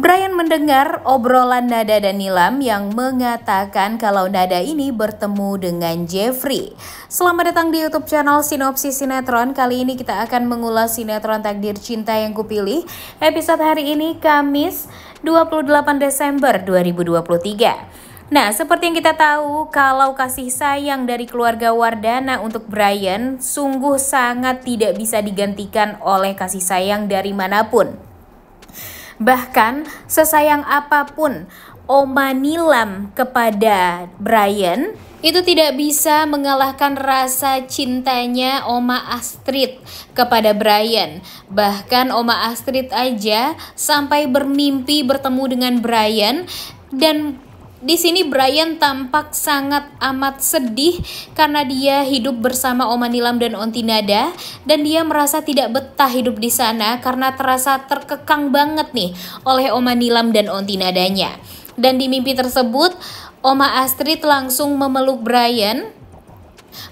Brian mendengar obrolan Nada dan Nilam yang mengatakan kalau Nada ini bertemu dengan Jeffrey. Selamat datang di YouTube channel Sinopsis Sinetron. Kali ini kita akan mengulas sinetron Takdir Cinta yang Kupilih. Episode hari ini Kamis 28 Desember 2023. Nah, seperti yang kita tahu, kalau kasih sayang dari keluarga Wardana untuk Brian sungguh sangat tidak bisa digantikan oleh kasih sayang dari manapun. Bahkan sesayang apapun Oma Nilam kepada Brian itu tidak bisa mengalahkan rasa cintanya Oma Astrid kepada Brian. Bahkan Oma Astrid aja sampai bermimpi bertemu dengan Brian dan di sini Brian tampak sangat amat sedih karena dia hidup bersama Oma Nilam dan Onti Nada dan dia merasa tidak betah hidup di sana karena terasa terkekang banget nih oleh Oma Nilam dan Onti Nadanya. Dan di mimpi tersebut, Oma Astrid langsung memeluk Brian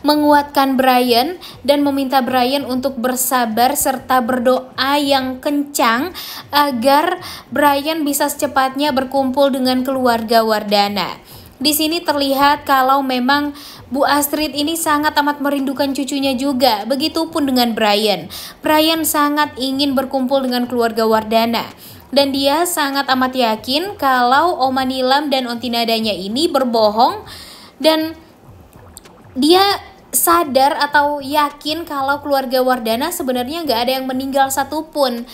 menguatkan Brian dan meminta Brian untuk bersabar serta berdoa yang kencang agar Brian bisa secepatnya berkumpul dengan keluarga Wardana. Di sini terlihat kalau memang Bu Astrid ini sangat amat merindukan cucunya juga, begitupun dengan Brian. Brian sangat ingin berkumpul dengan keluarga Wardana dan dia sangat amat yakin kalau Oma Nilam dan Ontinadanya ini berbohong dan dia sadar atau yakin kalau keluarga Wardana sebenarnya nggak ada yang meninggal satupun.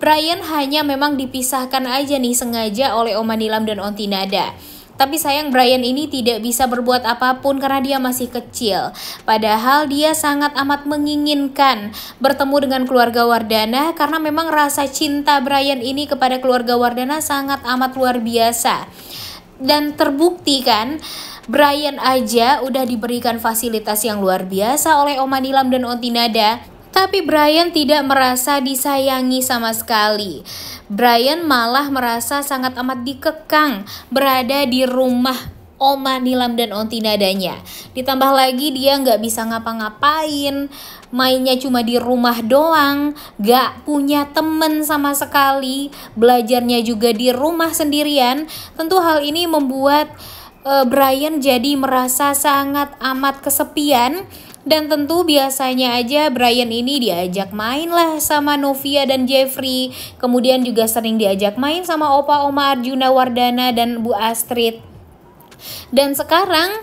Brian hanya memang dipisahkan aja nih sengaja oleh Oma Nilam dan Ontinada. Tapi sayang Brian ini tidak bisa berbuat apapun karena dia masih kecil. Padahal dia sangat amat menginginkan bertemu dengan keluarga Wardana karena memang rasa cinta Brian ini kepada keluarga Wardana sangat amat luar biasa. Dan terbukti kan Brian aja udah diberikan fasilitas yang luar biasa oleh Oma Nilam dan Ontinada, tapi Brian tidak merasa disayangi sama sekali. Brian malah merasa sangat amat dikekang berada di rumah Oma Nilam dan Ontinadanya. Ditambah lagi dia nggak bisa ngapa-ngapain, mainnya cuma di rumah doang, nggak punya temen sama sekali, belajarnya juga di rumah sendirian. Tentu hal ini membuat E, Brian jadi merasa sangat amat kesepian dan tentu biasanya aja Brian ini diajak main lah sama Novia dan Jeffrey. Kemudian juga sering diajak main sama Opa Oma Arjuna Wardana dan Bu Astrid. Dan sekarang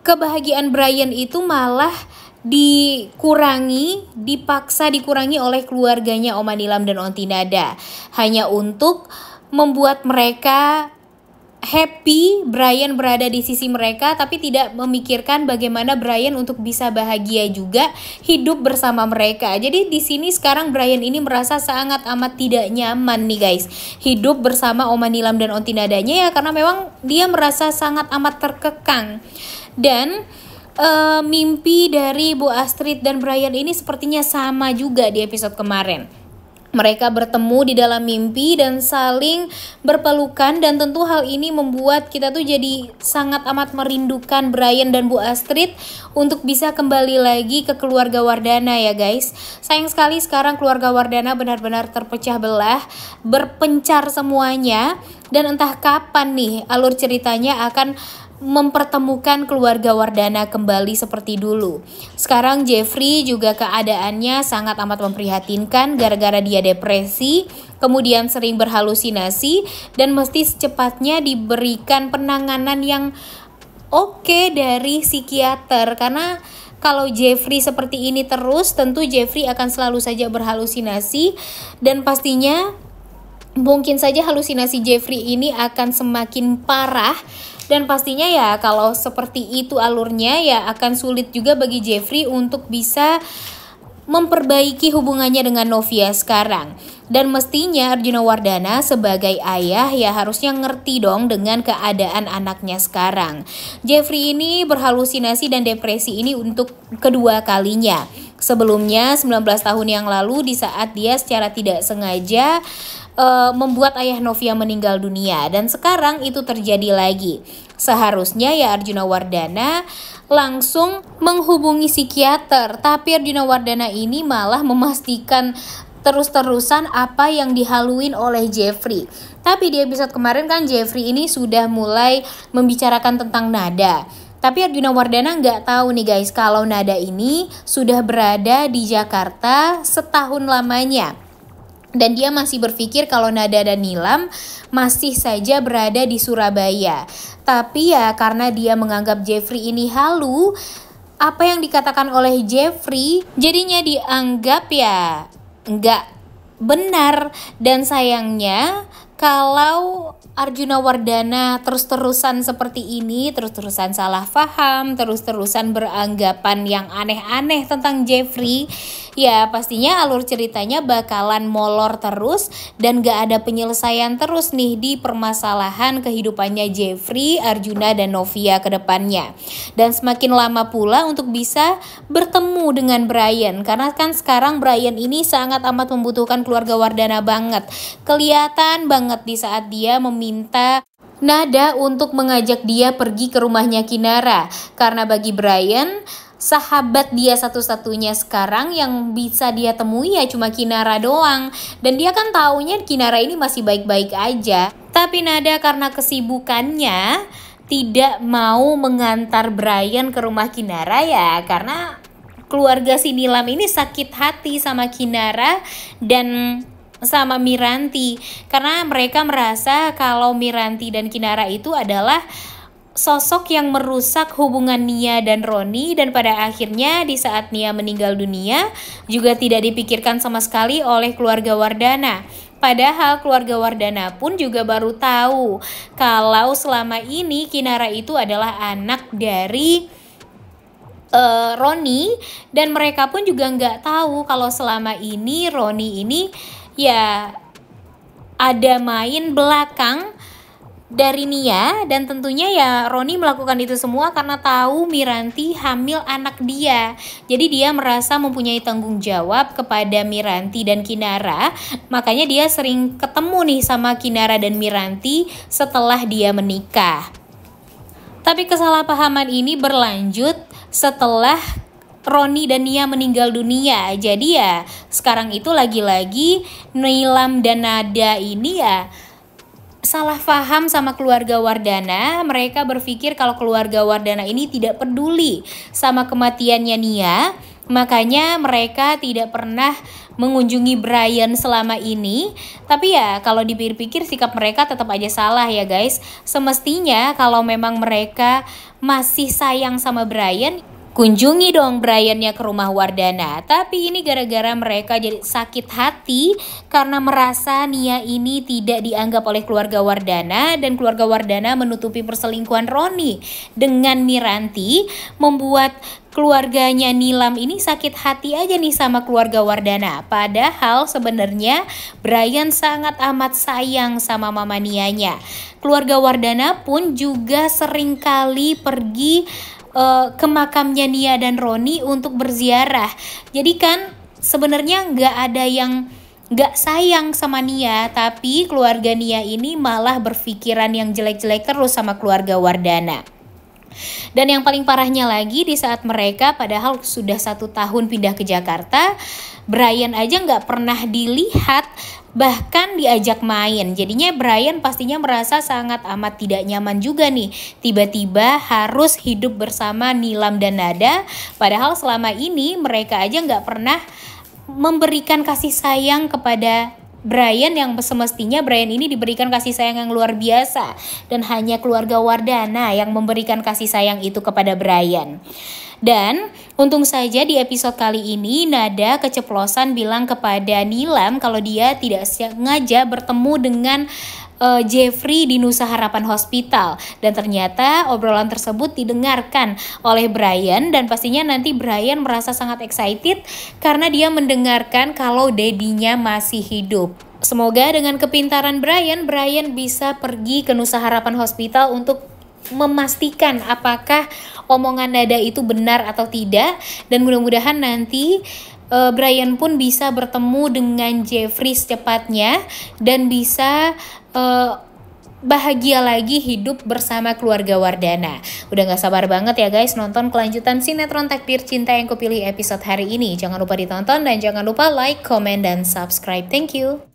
kebahagiaan Brian itu malah dikurangi, dipaksa dikurangi oleh keluarganya Oma Nilam dan Ontinada Hanya untuk membuat mereka happy Brian berada di sisi mereka tapi tidak memikirkan bagaimana Brian untuk bisa bahagia juga hidup bersama mereka. Jadi di sini sekarang Brian ini merasa sangat amat tidak nyaman nih guys. Hidup bersama Oma Nilam dan Onti Nadanya ya karena memang dia merasa sangat amat terkekang. Dan uh, mimpi dari Bu Astrid dan Brian ini sepertinya sama juga di episode kemarin. Mereka bertemu di dalam mimpi dan saling berpelukan dan tentu hal ini membuat kita tuh jadi sangat amat merindukan Brian dan Bu Astrid untuk bisa kembali lagi ke keluarga Wardana ya guys. Sayang sekali sekarang keluarga Wardana benar-benar terpecah belah, berpencar semuanya dan entah kapan nih alur ceritanya akan mempertemukan keluarga Wardana kembali seperti dulu. Sekarang Jeffrey juga keadaannya sangat amat memprihatinkan gara-gara dia depresi, kemudian sering berhalusinasi dan mesti secepatnya diberikan penanganan yang oke okay dari psikiater karena kalau Jeffrey seperti ini terus tentu Jeffrey akan selalu saja berhalusinasi dan pastinya mungkin saja halusinasi Jeffrey ini akan semakin parah dan pastinya ya kalau seperti itu alurnya ya akan sulit juga bagi Jeffrey untuk bisa memperbaiki hubungannya dengan Novia sekarang. Dan mestinya Arjuna Wardana sebagai ayah ya harusnya ngerti dong dengan keadaan anaknya sekarang. Jeffrey ini berhalusinasi dan depresi ini untuk kedua kalinya. Sebelumnya 19 tahun yang lalu di saat dia secara tidak sengaja uh, membuat ayah Novia meninggal dunia dan sekarang itu terjadi lagi. Seharusnya ya Arjuna Wardana langsung menghubungi psikiater, tapi Arjuna Wardana ini malah memastikan terus-terusan apa yang dihaluin oleh Jeffrey. Tapi di episode kemarin kan Jeffrey ini sudah mulai membicarakan tentang nada. Tapi Arjuna Wardana nggak tahu nih guys kalau nada ini sudah berada di Jakarta setahun lamanya dan dia masih berpikir kalau Nada dan Nilam masih saja berada di Surabaya. Tapi ya karena dia menganggap Jeffrey ini halu, apa yang dikatakan oleh Jeffrey jadinya dianggap ya nggak benar dan sayangnya kalau Arjuna Wardana terus-terusan seperti ini, terus-terusan salah paham, terus-terusan beranggapan yang aneh-aneh tentang Jeffrey, Ya pastinya alur ceritanya bakalan molor terus dan gak ada penyelesaian terus nih di permasalahan kehidupannya Jeffrey, Arjuna, dan Novia ke depannya. Dan semakin lama pula untuk bisa bertemu dengan Brian karena kan sekarang Brian ini sangat amat membutuhkan keluarga Wardana banget. Kelihatan banget di saat dia meminta Nada untuk mengajak dia pergi ke rumahnya Kinara karena bagi Brian sahabat dia satu-satunya sekarang yang bisa dia temui ya cuma Kinara doang dan dia kan taunya Kinara ini masih baik-baik aja tapi Nada karena kesibukannya tidak mau mengantar Brian ke rumah Kinara ya karena keluarga si Nilam ini sakit hati sama Kinara dan sama Miranti karena mereka merasa kalau Miranti dan Kinara itu adalah sosok yang merusak hubungan Nia dan Roni dan pada akhirnya di saat Nia meninggal dunia juga tidak dipikirkan sama sekali oleh keluarga Wardana. Padahal keluarga Wardana pun juga baru tahu kalau selama ini Kinara itu adalah anak dari uh, Roni dan mereka pun juga nggak tahu kalau selama ini Roni ini ya ada main belakang dari Nia dan tentunya ya Roni melakukan itu semua karena tahu Miranti hamil anak dia. Jadi dia merasa mempunyai tanggung jawab kepada Miranti dan Kinara. Makanya dia sering ketemu nih sama Kinara dan Miranti setelah dia menikah. Tapi kesalahpahaman ini berlanjut setelah Roni dan Nia meninggal dunia. Jadi ya sekarang itu lagi-lagi Nilam dan Nada ini ya salah paham sama keluarga Wardana. Mereka berpikir kalau keluarga Wardana ini tidak peduli sama kematiannya Nia. Makanya mereka tidak pernah mengunjungi Brian selama ini. Tapi ya kalau dipikir-pikir sikap mereka tetap aja salah ya guys. Semestinya kalau memang mereka masih sayang sama Brian, Kunjungi dong Briannya ke rumah Wardana, tapi ini gara-gara mereka jadi sakit hati karena merasa Nia ini tidak dianggap oleh keluarga Wardana dan keluarga Wardana menutupi perselingkuhan Roni dengan Miranti membuat keluarganya Nilam ini sakit hati aja nih sama keluarga Wardana. Padahal sebenarnya Brian sangat amat sayang sama mama Nianya. Keluarga Wardana pun juga seringkali pergi uh, eh, ke makamnya Nia dan Roni untuk berziarah. Jadi kan sebenarnya nggak ada yang nggak sayang sama Nia, tapi keluarga Nia ini malah berpikiran yang jelek-jelek terus sama keluarga Wardana. Dan yang paling parahnya lagi di saat mereka padahal sudah satu tahun pindah ke Jakarta, Brian aja nggak pernah dilihat bahkan diajak main. Jadinya Brian pastinya merasa sangat amat tidak nyaman juga nih. Tiba-tiba harus hidup bersama Nilam dan Nada, padahal selama ini mereka aja nggak pernah memberikan kasih sayang kepada Brian yang semestinya Brian ini diberikan kasih sayang yang luar biasa dan hanya keluarga Wardana yang memberikan kasih sayang itu kepada Brian. Dan untung saja di episode kali ini Nada keceplosan bilang kepada Nilam kalau dia tidak sengaja bertemu dengan eh, Jeffrey di Nusa Harapan Hospital dan ternyata obrolan tersebut didengarkan oleh Brian dan pastinya nanti Brian merasa sangat excited karena dia mendengarkan kalau dedinya masih hidup. Semoga dengan kepintaran Brian, Brian bisa pergi ke Nusa Harapan Hospital untuk memastikan apakah omongan Nada itu benar atau tidak dan mudah-mudahan nanti uh, Brian pun bisa bertemu dengan Jeffrey secepatnya dan bisa uh, bahagia lagi hidup bersama keluarga Wardana. Udah gak sabar banget ya guys nonton kelanjutan sinetron Takdir Cinta yang kupilih episode hari ini. Jangan lupa ditonton dan jangan lupa like, comment, dan subscribe. Thank you.